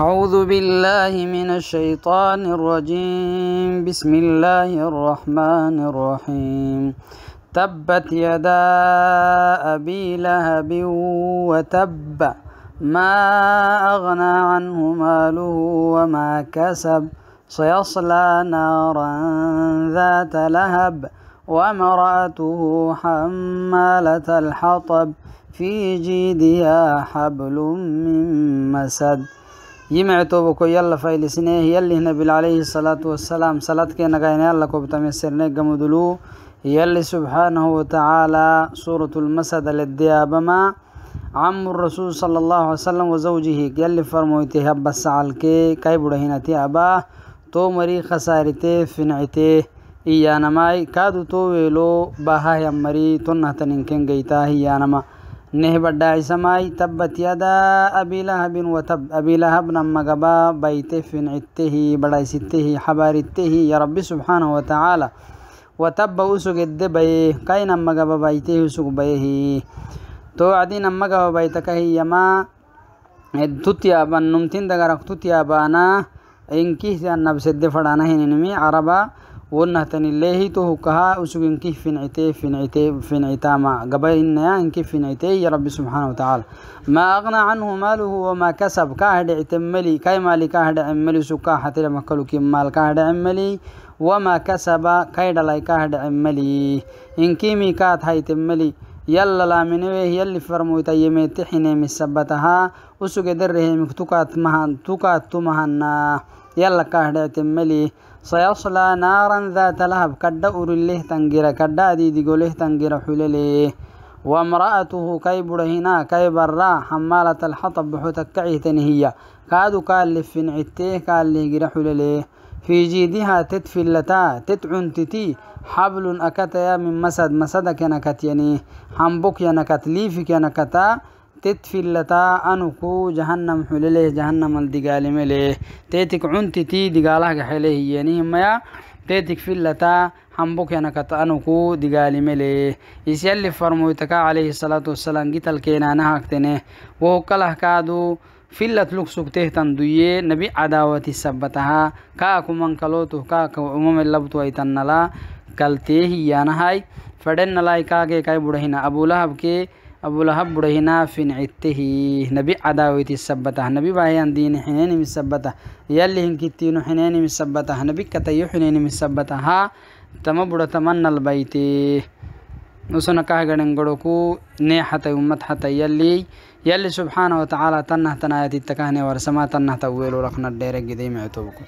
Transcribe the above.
أعوذ بالله من الشيطان الرجيم بسم الله الرحمن الرحيم تبت يدا أبي لهب وتب ما أغنى عنه ماله وما كسب سيصلى نارا ذات لهب وامرأته حمالة الحطب في جيدها حبل من مسد yimece toobako yalla faylisinee yallihna bil calayhi salaatu wasalaam saladkeenagaayna yalla kobtameysirne gamudulu yalli subxaanahu watacaala suuratu lmasad leddiyaabama camu rasuul sala allahu alay salam wazawjihi yalli farmoyte habba sacalkee kaybudahinati abaa too marii khasaaritee fincitee iyaanamay kaadu too weelo baahahyammarii tonnahtaninkengeytaa hiyaanama نهبدا سماي تبت يدا أبي لهب وتب أبي لهب نما بيت فين نعته بدا سته حبارته يا رب سبحانه وتعالى وتب أسوك الدبي كاي نما قبا بيته أسوك بيه تو عدي نما قبا بيتك هي ما تتيابا نمتين توتيا بانا إنكيه أن نبسد فرانا هنمي عربا ونهتن الله تو كها وسجن كه فنعته فين فنعتا مع قبل إن إنك فنعته يا رب سبحانه وتعالى ما أغنى عنه ماله وما كسب كاهد عتملي كاي مالي كاهد عملي سكا حتى لما كلو مال كاهد عملي وما كسب كايد لاي كاهد عملي كيمي كات هاي تملي يلا لا منوه يلا فرموا يميتحيني تحيني سبتها وسجد الرهيم تكات مهان تكات تمهنا يلا كهدا تملي سيصلى نارا ذات لهب كدا أرله تنجرا كدا دي دي قوله تنجرا حللي وامرأته كي هنا كي حمالة الحطب بحوتك كعيتن هي كادو كالفين عتيه كالي جرا حللي في جيدها تتفلتا تتعن تتي حبل أكتيا من مسد مسدك ينكت يعني حنبك نكت ليفك نكتا tedfillata anu ku jahanam xuleleh jahanamal digaalimeleh tetik cuntiti digaalah gaxelehiyeniimaya tetik fillata hambukenakat anu ku digaalimeleh isyalli farmoytaka calayhi salaatu wasalaam gitalkeenanahagteneh wohokalahkaadu fillat luk sugtehtan duye nabi cadaawati sabbataha kaakuman kalootuh kaaka umame labtu aitannala kaltee hiyanahay fadhenalai kaagee kai budhahina abulahab ke أبو لهب برهنا فين عته نبي عداوتي سبته نبي بايان دين حنين مسبته يلي هنكتين حنين مسبته نبي كتيو حنين مسبته ها تم بر تمن البيت وسنا كه غنغڑوكو نه حتى امت حتى يلي يلي سبحانه وتعالى تنه تنايتي تكهني ورسما تنه تولو رقنا الدير قديم عتوبكو